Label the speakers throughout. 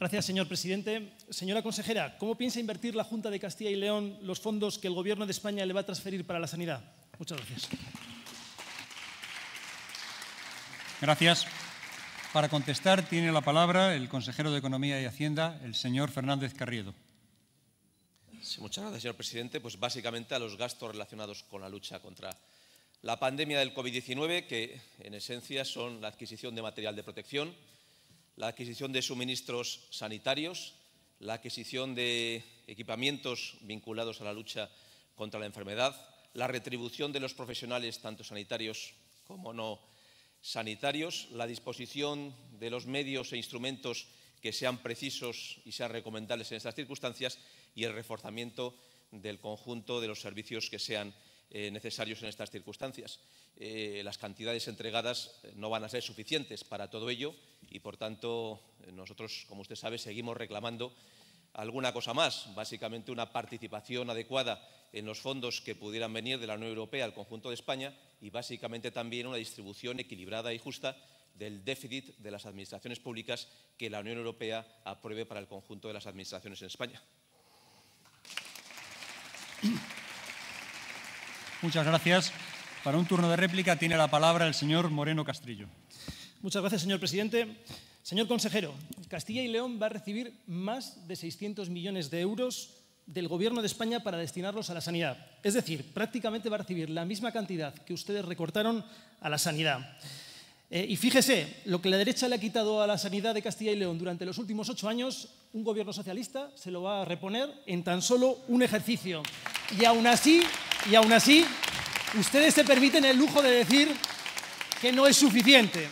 Speaker 1: Gracias, señor presidente. Señora consejera, ¿cómo piensa invertir la Junta de Castilla y León los fondos que el Gobierno de España le va a transferir para la sanidad? Muchas gracias. Gracias. Para contestar tiene la palabra el consejero de Economía y Hacienda, el señor Fernández Carriedo.
Speaker 2: muchas gracias, señor presidente. Pues básicamente a los gastos relacionados con la lucha contra la pandemia del COVID-19, que en esencia son la adquisición de material de protección, la adquisición de suministros sanitarios, la adquisición de equipamientos vinculados a la lucha contra la enfermedad, la retribución de los profesionales, tanto sanitarios como no sanitarios, la disposición de los medios e instrumentos que sean precisos y sean recomendables en estas circunstancias y el reforzamiento del conjunto de los servicios que sean eh, necesarios en estas circunstancias. Eh, las cantidades entregadas eh, no van a ser suficientes para todo ello y por tanto nosotros, como usted sabe, seguimos reclamando alguna cosa más, básicamente una participación adecuada en los fondos que pudieran venir de la Unión Europea al conjunto de España y básicamente también una distribución equilibrada y justa del déficit de las administraciones públicas que la Unión Europea apruebe para el conjunto de las administraciones en España.
Speaker 1: Muchas gracias. Para un turno de réplica tiene la palabra el señor Moreno Castrillo. Muchas gracias, señor presidente. Señor consejero, Castilla y León va a recibir más de 600 millones de euros del Gobierno de España para destinarlos a la sanidad. Es decir, prácticamente va a recibir la misma cantidad que ustedes recortaron a la sanidad. Eh, y fíjese, lo que la derecha le ha quitado a la sanidad de Castilla y León durante los últimos ocho años, un gobierno socialista se lo va a reponer en tan solo un ejercicio. Y aún así, y aún así, ustedes se permiten el lujo de decir que no es suficiente.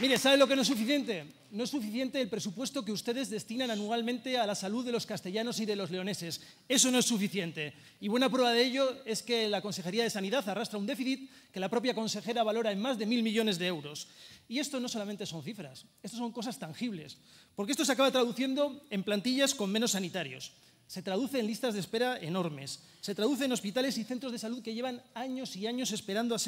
Speaker 1: Mire, ¿sabe lo que no es suficiente? No es suficiente el presupuesto que ustedes destinan anualmente a la salud de los castellanos y de los leoneses. Eso no es suficiente. Y buena prueba de ello es que la Consejería de Sanidad arrastra un déficit que la propia consejera valora en más de mil millones de euros. Y esto no solamente son cifras, esto son cosas tangibles. Porque esto se acaba traduciendo en plantillas con menos sanitarios. Se traduce en listas de espera enormes. Se traduce en hospitales y centros de salud que llevan años y años esperando a,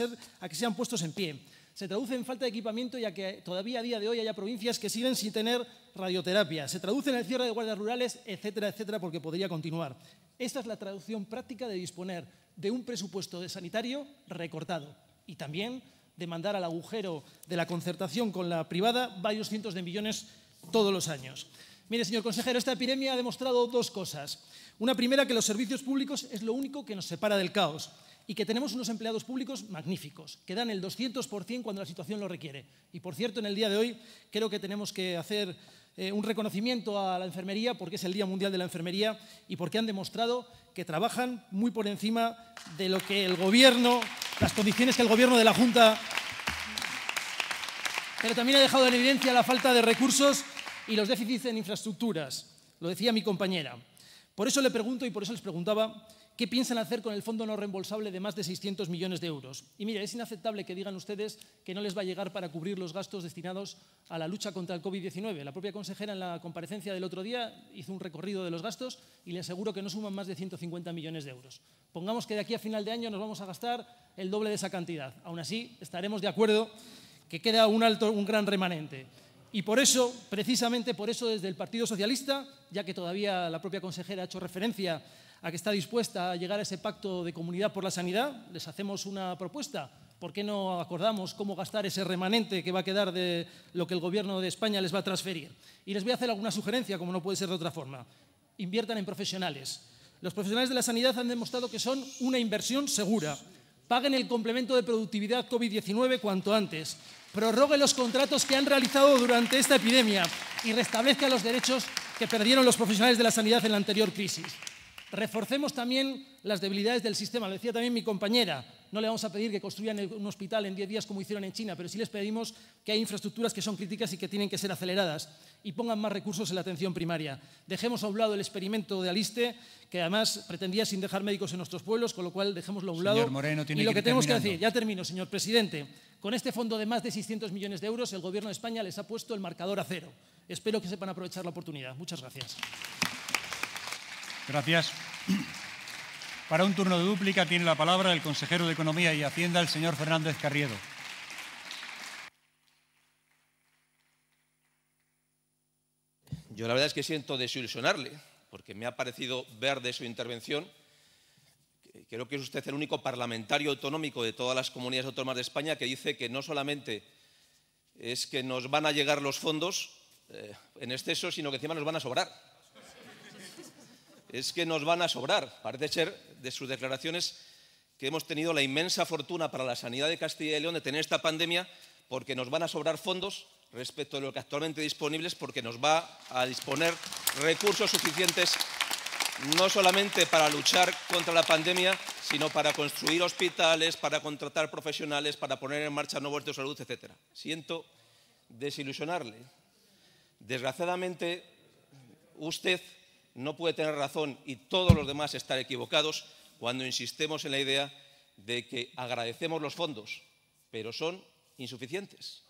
Speaker 1: a que sean puestos en pie se traduce en falta de equipamiento, ya que todavía a día de hoy haya provincias que siguen sin tener radioterapia. Se traduce en el cierre de guardias rurales, etcétera, etcétera, porque podría continuar. Esta es la traducción práctica de disponer de un presupuesto de sanitario recortado y también de mandar al agujero de la concertación con la privada varios cientos de millones todos los años. Mire, señor consejero, esta epidemia ha demostrado dos cosas. Una primera, que los servicios públicos es lo único que nos separa del caos y que tenemos unos empleados públicos magníficos, que dan el 200% cuando la situación lo requiere. Y por cierto, en el día de hoy creo que tenemos que hacer eh, un reconocimiento a la enfermería porque es el Día Mundial de la Enfermería y porque han demostrado que trabajan muy por encima de lo que el gobierno, las condiciones que el gobierno de la Junta... Pero también ha dejado en evidencia la falta de recursos y los déficits en infraestructuras. Lo decía mi compañera. Por eso le pregunto y por eso les preguntaba qué piensan hacer con el fondo no reembolsable de más de 600 millones de euros. Y mire, es inaceptable que digan ustedes que no les va a llegar para cubrir los gastos destinados a la lucha contra el COVID-19. La propia consejera en la comparecencia del otro día hizo un recorrido de los gastos y le aseguro que no suman más de 150 millones de euros. Pongamos que de aquí a final de año nos vamos a gastar el doble de esa cantidad. Aún así, estaremos de acuerdo que queda un, alto, un gran remanente. Y por eso, precisamente por eso, desde el Partido Socialista, ya que todavía la propia consejera ha hecho referencia a que está dispuesta a llegar a ese pacto de comunidad por la sanidad, les hacemos una propuesta. ¿Por qué no acordamos cómo gastar ese remanente que va a quedar de lo que el Gobierno de España les va a transferir? Y les voy a hacer alguna sugerencia, como no puede ser de otra forma. Inviertan en profesionales. Los profesionales de la sanidad han demostrado que son una inversión segura. Paguen el complemento de productividad COVID-19 cuanto antes prorrogue los contratos que han realizado durante esta epidemia y restablezca los derechos que perdieron los profesionales de la sanidad en la anterior crisis. Reforcemos también las debilidades del sistema, decía también mi compañera, no le vamos a pedir que construyan un hospital en 10 días como hicieron en China, pero sí les pedimos que hay infraestructuras que son críticas y que tienen que ser aceleradas y pongan más recursos en la atención primaria. Dejemos a un lado el experimento de Aliste, que además pretendía sin dejar médicos en nuestros pueblos, con lo cual dejémoslo a un lado. Señor Moreno, tiene y lo que, tenemos que decir, ya termino, señor presidente, con este fondo de más de 600 millones de euros, el Gobierno de España les ha puesto el marcador a cero. Espero que sepan aprovechar la oportunidad. Muchas gracias. Gracias. Para un turno de dúplica tiene la palabra el consejero de Economía y Hacienda, el señor Fernández Carriedo.
Speaker 2: Yo la verdad es que siento desilusionarle, porque me ha parecido ver de su intervención, creo que es usted el único parlamentario autonómico de todas las comunidades autónomas de España que dice que no solamente es que nos van a llegar los fondos eh, en exceso, sino que encima nos van a sobrar es que nos van a sobrar. Parece ser de sus declaraciones que hemos tenido la inmensa fortuna para la sanidad de Castilla y León de tener esta pandemia porque nos van a sobrar fondos respecto de lo que actualmente disponibles porque nos va a disponer recursos suficientes no solamente para luchar contra la pandemia, sino para construir hospitales, para contratar profesionales, para poner en marcha nuevos de salud, etc. Siento desilusionarle. Desgraciadamente, usted no puede tener razón y todos los demás estar equivocados cuando insistemos en la idea de que agradecemos los fondos, pero son insuficientes.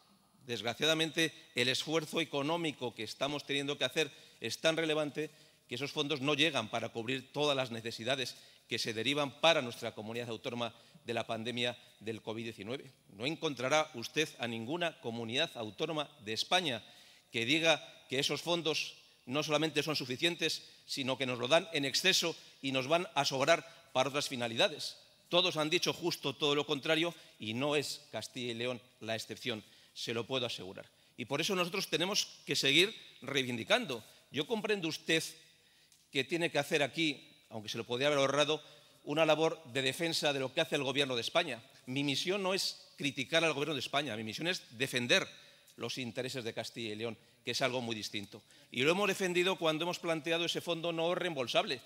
Speaker 2: Desgraciadamente, el esfuerzo económico que estamos teniendo que hacer es tan relevante que esos fondos no llegan para cubrir todas las necesidades que se derivan para nuestra comunidad autónoma de la pandemia del COVID-19. No encontrará usted a ninguna comunidad autónoma de España que diga que esos fondos no solamente son suficientes, sino que nos lo dan en exceso y nos van a sobrar para otras finalidades. Todos han dicho justo todo lo contrario y no es Castilla y León la excepción, se lo puedo asegurar. Y por eso nosotros tenemos que seguir reivindicando. Yo comprendo usted que tiene que hacer aquí, aunque se lo podría haber ahorrado, una labor de defensa de lo que hace el Gobierno de España. Mi misión no es criticar al Gobierno de España, mi misión es defender los intereses de Castilla y León que es algo muy distinto. Y lo hemos defendido cuando hemos planteado ese fondo no reembolsable.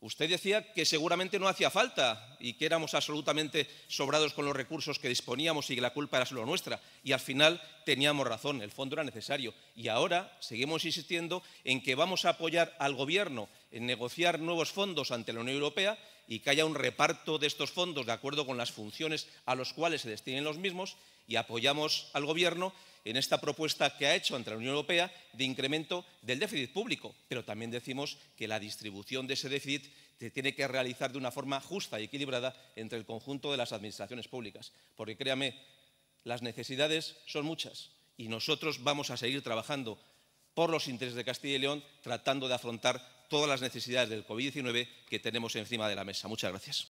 Speaker 2: Usted decía que seguramente no hacía falta y que éramos absolutamente sobrados con los recursos que disponíamos y que la culpa era solo nuestra. Y al final teníamos razón, el fondo era necesario. Y ahora seguimos insistiendo en que vamos a apoyar al Gobierno en negociar nuevos fondos ante la Unión Europea y que haya un reparto de estos fondos de acuerdo con las funciones a los cuales se destinen los mismos y apoyamos al Gobierno en esta propuesta que ha hecho ante la Unión Europea de incremento del déficit público, pero también decimos que la distribución de ese déficit se tiene que realizar de una forma justa y equilibrada entre el conjunto de las administraciones públicas, porque créame, las necesidades son muchas y nosotros vamos a seguir trabajando por los intereses de Castilla y León, tratando de afrontar todas las necesidades del COVID-19 que tenemos encima de la mesa. Muchas gracias.